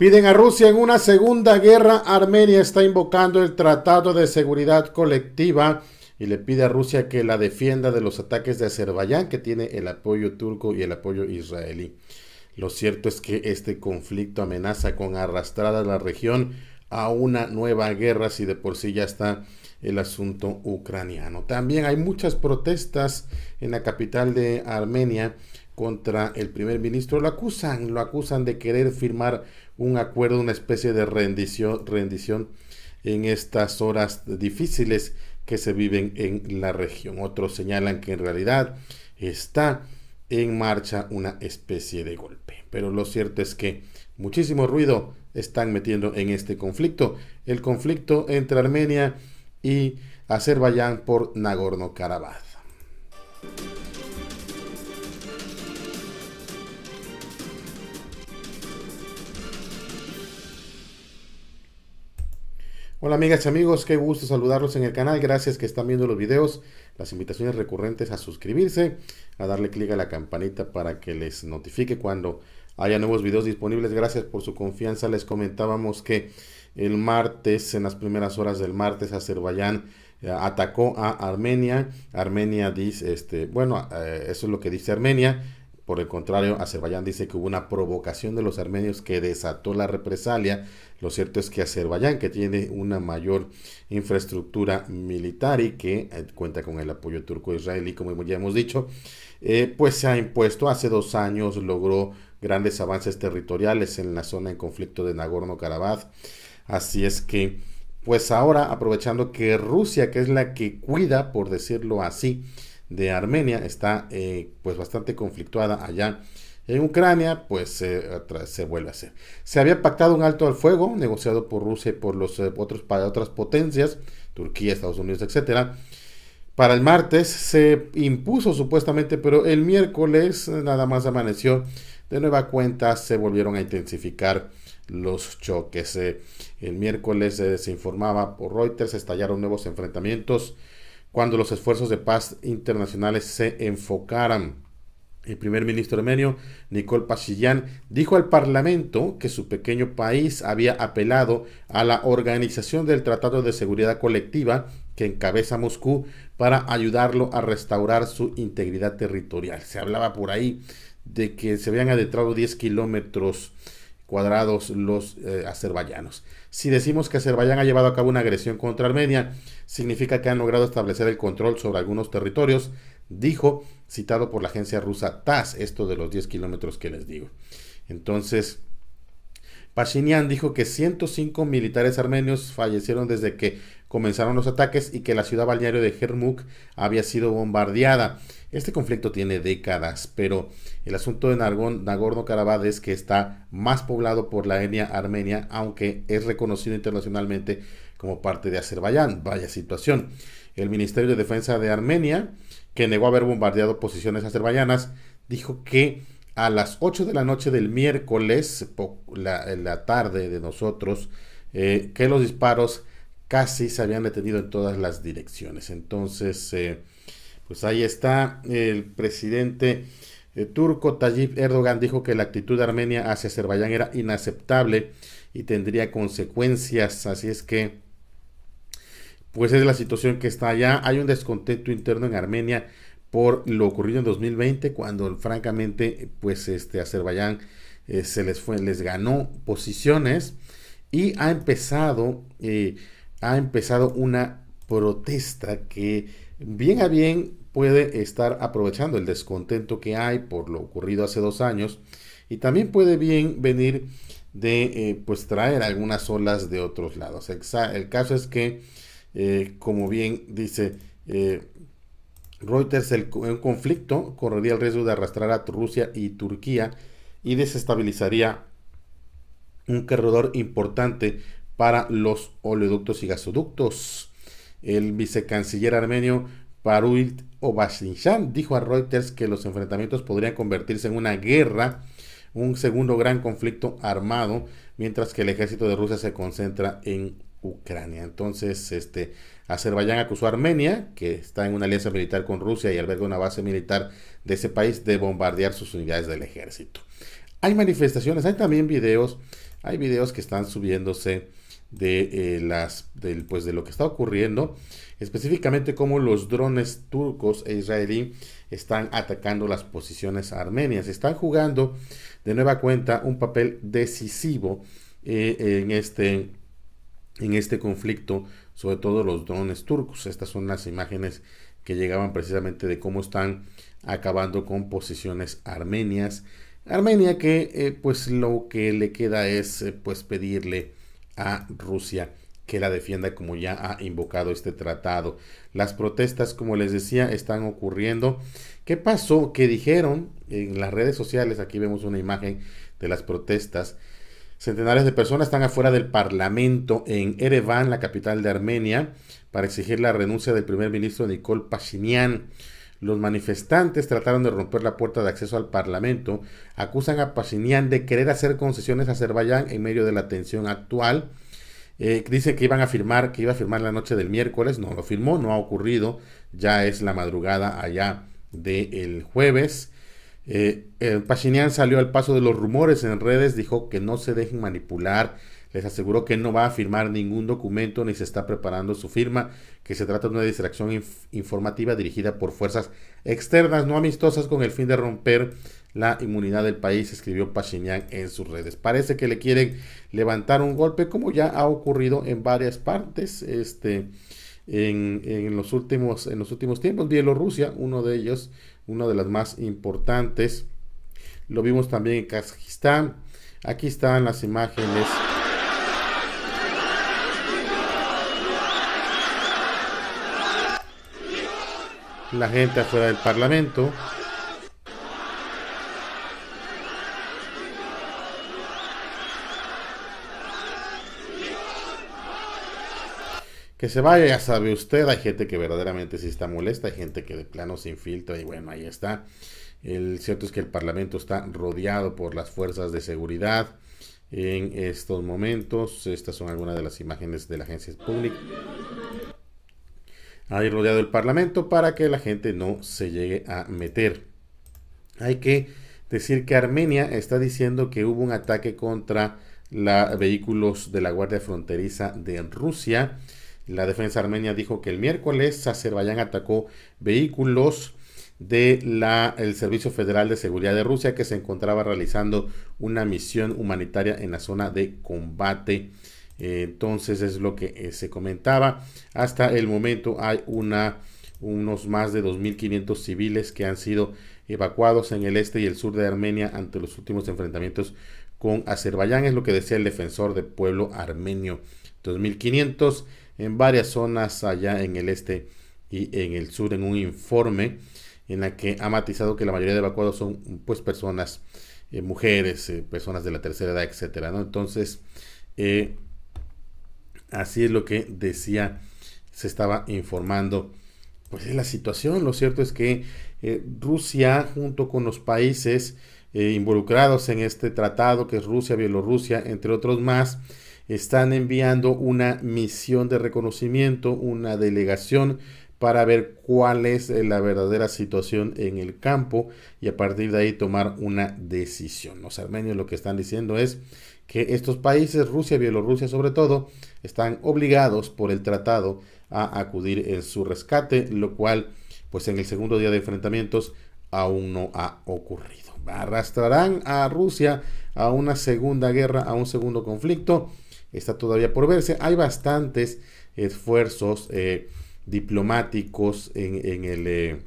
Piden a Rusia en una segunda guerra. Armenia está invocando el Tratado de Seguridad Colectiva y le pide a Rusia que la defienda de los ataques de Azerbaiyán, que tiene el apoyo turco y el apoyo israelí. Lo cierto es que este conflicto amenaza con arrastrar a la región a una nueva guerra si de por sí ya está el asunto ucraniano. También hay muchas protestas en la capital de Armenia contra el primer ministro. Lo acusan, lo acusan de querer firmar un acuerdo, una especie de rendición, rendición en estas horas difíciles que se viven en la región. Otros señalan que en realidad está en marcha una especie de golpe. Pero lo cierto es que muchísimo ruido están metiendo en este conflicto, el conflicto entre Armenia y Azerbaiyán por Nagorno-Karabaj. Hola amigas y amigos, qué gusto saludarlos en el canal, gracias que están viendo los videos, las invitaciones recurrentes a suscribirse, a darle clic a la campanita para que les notifique cuando haya nuevos videos disponibles, gracias por su confianza, les comentábamos que el martes, en las primeras horas del martes, Azerbaiyán eh, atacó a Armenia, Armenia dice, este, bueno, eh, eso es lo que dice Armenia, por el contrario, Azerbaiyán dice que hubo una provocación de los armenios que desató la represalia. Lo cierto es que Azerbaiyán, que tiene una mayor infraestructura militar y que eh, cuenta con el apoyo turco-israelí, como ya hemos dicho, eh, pues se ha impuesto. Hace dos años logró grandes avances territoriales en la zona en conflicto de Nagorno-Karabaj. Así es que, pues ahora, aprovechando que Rusia, que es la que cuida, por decirlo así, de Armenia está eh, pues bastante conflictuada allá en Ucrania, pues eh, se vuelve a hacer. Se había pactado un alto al fuego negociado por Rusia y por los eh, otros para otras potencias, Turquía, Estados Unidos, etcétera. Para el martes se impuso supuestamente, pero el miércoles nada más amaneció de nueva cuenta se volvieron a intensificar los choques. el miércoles se informaba por Reuters, estallaron nuevos enfrentamientos cuando los esfuerzos de paz internacionales se enfocaran. El primer ministro armenio, Nicole Pashinyan, dijo al Parlamento que su pequeño país había apelado a la organización del Tratado de Seguridad Colectiva que encabeza Moscú para ayudarlo a restaurar su integridad territorial. Se hablaba por ahí de que se habían adentrado 10 kilómetros cuadrados los eh, azerbaiyanos. Si decimos que Azerbaiyán ha llevado a cabo una agresión contra Armenia, significa que han logrado establecer el control sobre algunos territorios, dijo, citado por la agencia rusa TAS, esto de los 10 kilómetros que les digo. Entonces, Pashinyan dijo que 105 militares armenios fallecieron desde que comenzaron los ataques y que la ciudad balneario de Hermuk había sido bombardeada. Este conflicto tiene décadas, pero el asunto de Nagorno-Karabaj es que está más poblado por la etnia armenia, aunque es reconocido internacionalmente como parte de Azerbaiyán. Vaya situación. El Ministerio de Defensa de Armenia, que negó haber bombardeado posiciones azerbaiyanas, dijo que a las 8 de la noche del miércoles, la, la tarde de nosotros, eh, que los disparos casi se habían detenido en todas las direcciones. Entonces, eh, pues ahí está el presidente eh, turco Tayyip Erdogan dijo que la actitud de Armenia hacia Azerbaiyán era inaceptable y tendría consecuencias. Así es que, pues es la situación que está allá. Hay un descontento interno en Armenia por lo ocurrido en 2020 cuando francamente pues este Azerbaiyán eh, se les fue les ganó posiciones y ha empezado eh, ha empezado una protesta que bien a bien puede estar aprovechando el descontento que hay por lo ocurrido hace dos años y también puede bien venir de eh, pues traer algunas olas de otros lados el, el caso es que como bien dice Reuters, el, conflicto correría el riesgo de arrastrar a Rusia y Turquía y desestabilizaría un corredor importante para los oleoductos y gasoductos. El vicecanciller armenio Paruit Obashinshan dijo a Reuters que los enfrentamientos podrían convertirse en una guerra, un segundo gran conflicto armado, mientras que el ejército de Rusia se concentra en Ucrania. Entonces, este, Azerbaiyán acusó a Armenia, que está en una alianza militar con Rusia y alberga una base militar de ese país, de bombardear sus unidades del ejército. Hay manifestaciones, hay también videos, hay videos que están subiéndose de eh, las del, pues, de lo que está ocurriendo específicamente cómo los drones turcos e israelí están atacando las posiciones armenias están jugando de nueva cuenta un papel decisivo eh, en este en este conflicto, sobre todo los drones turcos. Estas son las imágenes que llegaban precisamente de cómo están acabando con posiciones armenias. Armenia que eh, pues lo que le queda es eh, pues pedirle a Rusia que la defienda como ya ha invocado este tratado. Las protestas, como les decía, están ocurriendo. ¿Qué pasó? Que dijeron en las redes sociales, aquí vemos una imagen de las protestas, Centenares de personas están afuera del Parlamento en Ereván, la capital de Armenia, para exigir la renuncia del primer ministro Nicole Pashinyan. Los manifestantes trataron de romper la puerta de acceso al Parlamento. Acusan a Pashinyan de querer hacer concesiones a Azerbaiyán en medio de la tensión actual. Dicen eh, dice que iban a firmar, que iba a firmar la noche del miércoles. No lo firmó, no ha ocurrido. Ya es la madrugada allá del jueves. Eh, eh salió al paso de los rumores en redes, dijo que no se dejen manipular, les aseguró que no va a firmar ningún documento ni se está preparando su firma, que se trata de una distracción informativa dirigida por fuerzas externas no amistosas con el fin de romper la inmunidad del país, escribió Pashinyan en sus redes. Parece que le quieren levantar un golpe como ya ha ocurrido en varias partes. Este, en, los, últimos, en los últimos tiempos. Bielorrusia, uno de ellos, una de las más importantes. Lo vimos también en Kazajistán. Aquí están las imágenes. La gente afuera del Parlamento. que se vaya, ya sabe usted, hay gente que verdaderamente sí está molesta, hay gente que de plano se infiltra y bueno, ahí está. El cierto es que el Parlamento está rodeado por las fuerzas de seguridad en estos momentos. Estas son algunas de las imágenes de la agencia pública. Ahí rodeado el Parlamento para que la gente no se llegue a meter. Hay que decir que Armenia está diciendo que hubo un ataque contra la, vehículos de la Guardia Fronteriza de Rusia. La defensa armenia dijo que el miércoles Azerbaiyán atacó vehículos del Servicio Federal de Seguridad de Rusia que se encontraba realizando una misión humanitaria en la zona de combate. entonces es lo que eh, se comentaba. Hasta el momento hay una, unos más de 2.500 civiles que han sido evacuados en el este y el sur de Armenia ante los últimos enfrentamientos con Azerbaiyán. Es lo que decía el defensor del pueblo armenio. 2.500 en varias zonas allá en el este y en el sur en un informe en la que ha matizado que la mayoría de evacuados son pues personas, eh, mujeres, eh, personas de la tercera edad, etcétera, ¿no? Entonces, eh, así es lo que decía, se estaba informando. Pues es la situación, lo cierto es que Rusia, junto con los países involucrados en este tratado, que es Rusia, Bielorrusia, entre otros más, están enviando una misión de reconocimiento, una delegación para ver cuál es eh, la verdadera situación en el campo y a partir de ahí tomar una decisión. Los armenios lo que están diciendo es que estos países, Rusia, y Bielorrusia sobre todo, están obligados por el tratado a acudir en su rescate, lo cual pues en el segundo día de enfrentamientos aún no ha ocurrido. Arrastrarán a Rusia a una segunda guerra, a un segundo conflicto está todavía por verse. Hay bastantes esfuerzos eh, diplomáticos en, en el... Eh,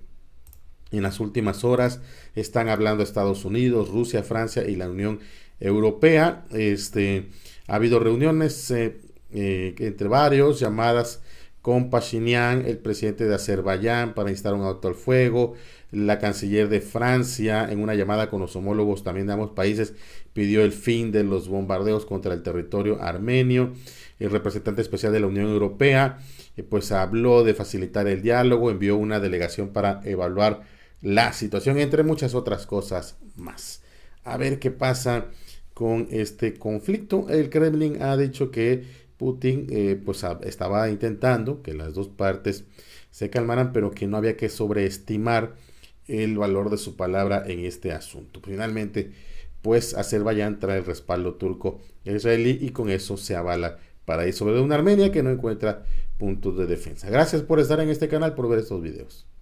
en las últimas horas están hablando Estados Unidos, Rusia, Francia y la Unión Europea. Este, ha habido reuniones eh, entre varios, llamadas con Pashinyan, el presidente de Azerbaiyán, para instar un alto al fuego. La canciller de Francia, en una llamada con los homólogos también de ambos países, pidió el fin de los bombardeos contra el territorio armenio. El representante especial de la Unión Europea, eh, pues habló de facilitar el diálogo, envió una delegación para evaluar la situación, entre muchas otras cosas más. A ver qué pasa con este conflicto. El Kremlin ha dicho que Putin eh, pues estaba intentando que las dos partes se calmaran, pero que no había que sobreestimar el valor de su palabra en este asunto. Finalmente, pues Azerbaiyán trae el respaldo turco israelí y con eso se avala para ir sobre una Armenia que no encuentra puntos de defensa. Gracias por estar en este canal, por ver estos videos.